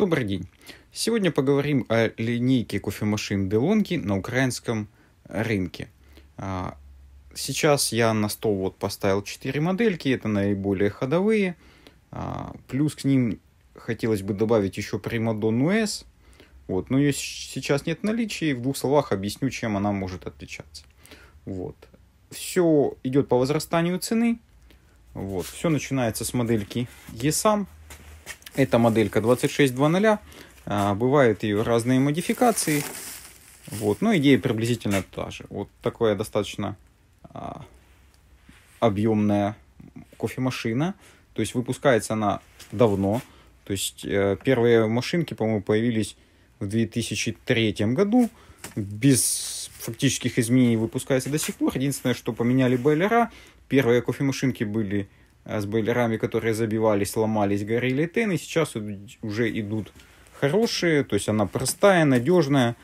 Добрый день! Сегодня поговорим о линейке кофемашин Делонги на украинском рынке. А, сейчас я на стол вот поставил 4 модельки, это наиболее ходовые. А, плюс к ним хотелось бы добавить еще Primadonna S. Вот, но ее сейчас нет в наличии. В двух словах объясню, чем она может отличаться. Вот. Все идет по возрастанию цены. Вот. Все начинается с модельки ESAM это моделька 2600. А, бывают ее разные модификации. Вот. Но ну, идея приблизительно та же. Вот такая достаточно а, объемная кофемашина. То есть выпускается она давно. То есть э, первые машинки, по-моему, появились в 2003 году. Без фактических изменений выпускается до сих пор. Единственное, что поменяли бойлера. Первые кофемашинки были Э, с бойлерами, которые забивались, ломались, горели тын, сейчас уже идут хорошие, то есть она простая, надежная,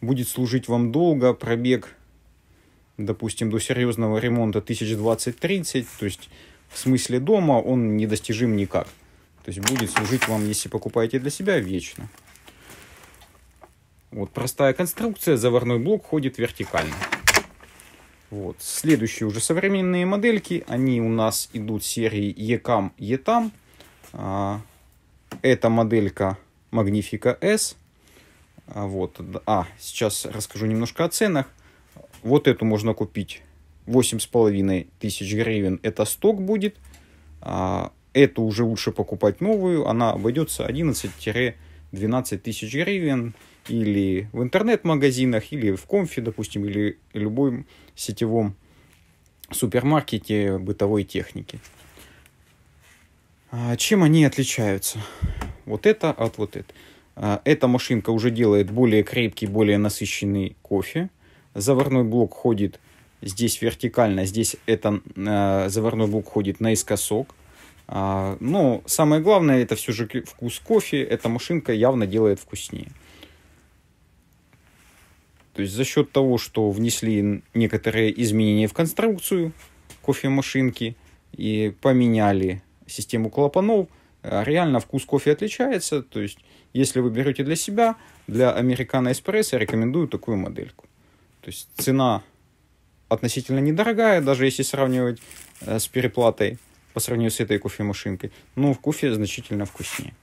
будет служить вам долго, пробег, допустим, до серьезного ремонта 1020-30, то есть в смысле дома он недостижим никак. То есть будет служить вам, если покупаете для себя, вечно. Вот простая конструкция, заварной блок ходит вертикально. Вот. Следующие уже современные модельки, они у нас идут серии ЕКам, ЕТам. А, а это моделька Magnifica S. А, вот. А, сейчас расскажу немножко о ценах. Вот эту можно купить 8,5 тысяч гривен. Это сток будет. А, эту уже лучше покупать новую. Она обойдется 11-12 тысяч гривен или в интернет-магазинах, или в конфе, допустим, или любом сетевом супермаркете бытовой техники. А, чем они отличаются? Вот это от вот это. А, эта машинка уже делает более крепкий, более насыщенный кофе. Заварной блок ходит здесь вертикально, здесь это а, заварной блок ходит наискосок. Но самое главное, это все же вкус кофе. Эта машинка явно делает вкуснее. То есть за счет того, что внесли некоторые изменения в конструкцию кофемашинки и поменяли систему клапанов, э, реально вкус кофе отличается. То есть если вы берете для себя, для американо эспрессо рекомендую такую модельку. То есть цена относительно недорогая, даже если сравнивать э, с переплатой по сравнению с этой кофемашинкой. Но в кофе значительно вкуснее.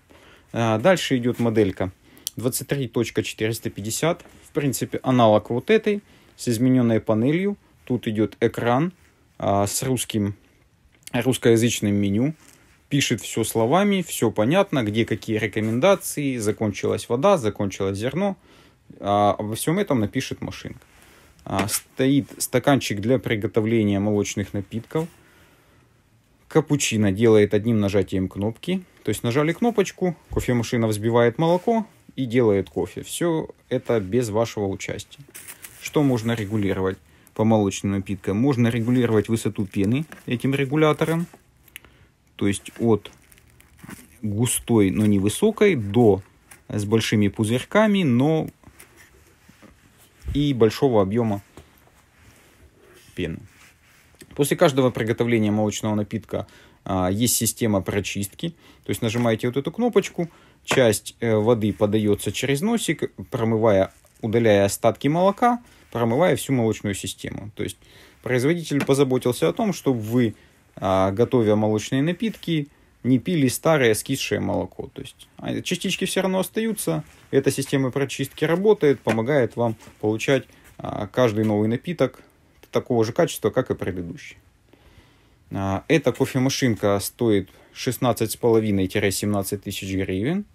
Э, дальше идет моделька 23.450, в принципе, аналог вот этой, с измененной панелью. Тут идет экран а, с русским, русскоязычным меню. Пишет все словами, все понятно, где какие рекомендации, закончилась вода, закончилось зерно. А, обо всем этом напишет машинка. А, стоит стаканчик для приготовления молочных напитков. Капучино делает одним нажатием кнопки. То есть нажали кнопочку, кофемашина взбивает молоко, и делает кофе. Все это без вашего участия. Что можно регулировать по молочным напиткам? Можно регулировать высоту пены этим регулятором. То есть от густой, но не высокой, до с большими пузырьками, но и большого объема пены. После каждого приготовления молочного напитка а, есть система прочистки. То есть нажимаете вот эту кнопочку, часть э, воды подается через носик, промывая, удаляя остатки молока, промывая всю молочную систему. То есть производитель позаботился о том, чтобы вы, а, готовя молочные напитки, не пили старое скисшее молоко. То есть а, частички все равно остаются, эта система прочистки работает, помогает вам получать а, каждый новый напиток такого же качества, как и предыдущий. А, эта кофемашинка стоит 16,5-17 тысяч гривен.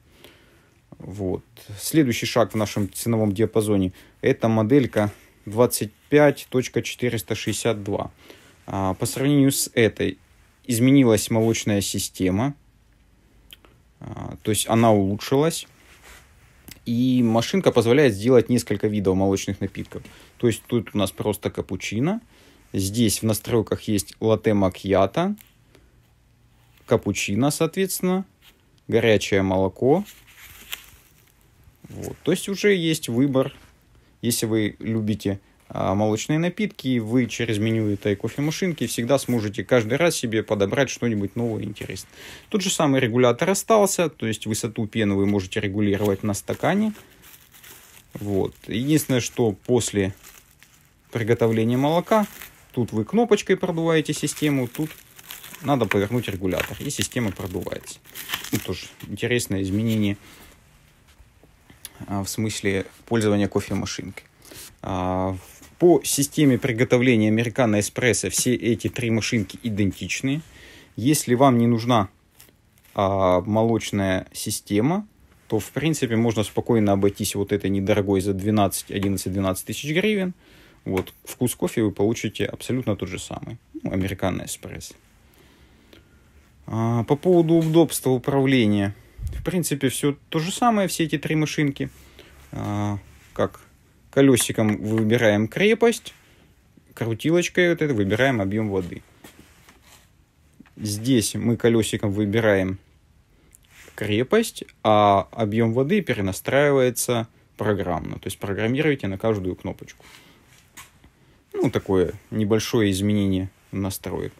Вот. Следующий шаг в нашем ценовом диапазоне – это моделька 25.462. А, по сравнению с этой изменилась молочная система, а, то есть она улучшилась. И машинка позволяет сделать несколько видов молочных напитков. То есть тут у нас просто капучино – Здесь в настройках есть латте макьята, капучино, соответственно, горячее молоко. Вот. То есть уже есть выбор, если вы любите а, молочные напитки, вы через меню этой кофемашинки всегда сможете каждый раз себе подобрать что-нибудь новое и интересное. Тот же самый регулятор остался, то есть высоту пены вы можете регулировать на стакане. Вот. Единственное, что после приготовления молока Тут вы кнопочкой продуваете систему, тут надо повернуть регулятор, и система продувается. Ну, тоже интересное изменение а, в смысле пользования кофемашинкой. А, по системе приготовления американо эспрессо все эти три машинки идентичны. Если вам не нужна а, молочная система, то, в принципе, можно спокойно обойтись вот этой недорогой за 12, 11, 12 тысяч гривен – вот, вкус кофе вы получите абсолютно тот же самый. Ну, американо эспрессо. А, по поводу удобства управления. В принципе, все то же самое, все эти три машинки. А, как колесиком выбираем крепость, крутилочкой вот это выбираем объем воды. Здесь мы колесиком выбираем крепость, а объем воды перенастраивается программно. То есть программируете на каждую кнопочку ну, такое небольшое изменение настроек.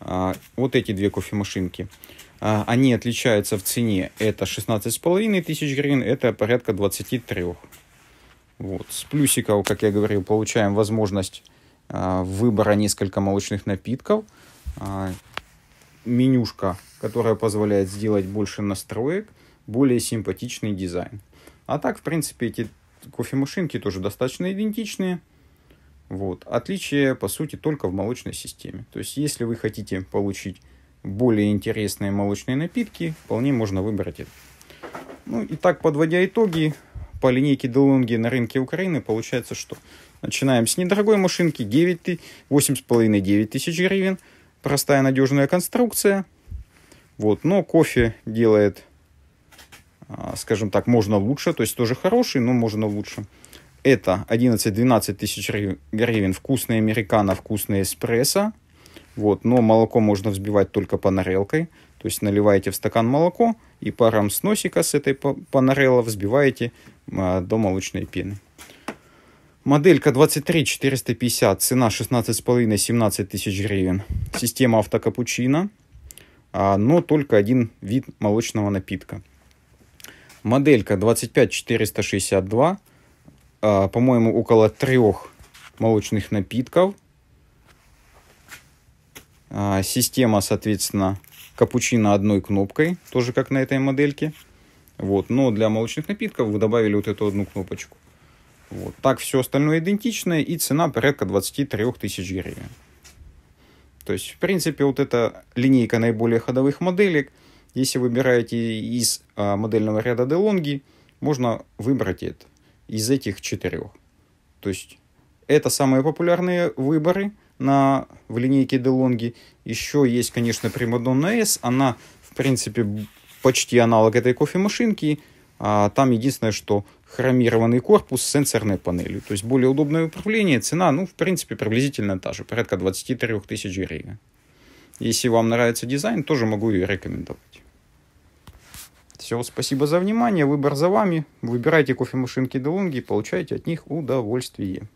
А, вот эти две кофемашинки. А, они отличаются в цене. Это 16,5 тысяч гривен, это порядка 23. Вот. С плюсиков, как я говорил, получаем возможность а, выбора несколько молочных напитков. А, менюшка, которая позволяет сделать больше настроек, более симпатичный дизайн. А так, в принципе, эти кофемашинки тоже достаточно идентичные. Вот. Отличие, по сути, только в молочной системе. То есть, если вы хотите получить более интересные молочные напитки, вполне можно выбрать это. Ну и так, подводя итоги, по линейке DeLonghi на рынке Украины получается что? Начинаем с недорогой машинки 8,5-9 тысяч гривен. Простая надежная конструкция. Вот, но кофе делает, а, скажем так, можно лучше. То есть тоже хороший, но можно лучше. Это 11-12 тысяч гривен. Вкусные американо, вкусные эспрессо. Вот, но молоко можно взбивать только панарелкой. То есть наливаете в стакан молоко и паром с носика с этой панарелла взбиваете а, до молочной пены. Моделька 23450, цена 16,5-17 тысяч гривен. Система автокапучино, а, но только один вид молочного напитка. Моделька 25462, а, по-моему, около трех молочных напитков. А, система, соответственно, капучино одной кнопкой, тоже как на этой модельке. Вот, но для молочных напитков вы добавили вот эту одну кнопочку. Вот. Так все остальное идентичное и цена порядка 23 тысяч гривен. То есть, в принципе, вот эта линейка наиболее ходовых моделек. Если выбираете из а, модельного ряда DeLonghi, можно выбрать это из этих четырех. То есть это самые популярные выборы на, в линейке DeLonghi. Еще есть, конечно, Primadonna S. Она, в принципе, почти аналог этой кофемашинки. А там единственное, что хромированный корпус с сенсорной панелью. То есть более удобное управление, цена, ну, в принципе, приблизительно та же, порядка 23 тысяч гривен. Если вам нравится дизайн, тоже могу ее рекомендовать. Все, спасибо за внимание, выбор за вами. Выбирайте кофемашинки Делонги и получайте от них удовольствие.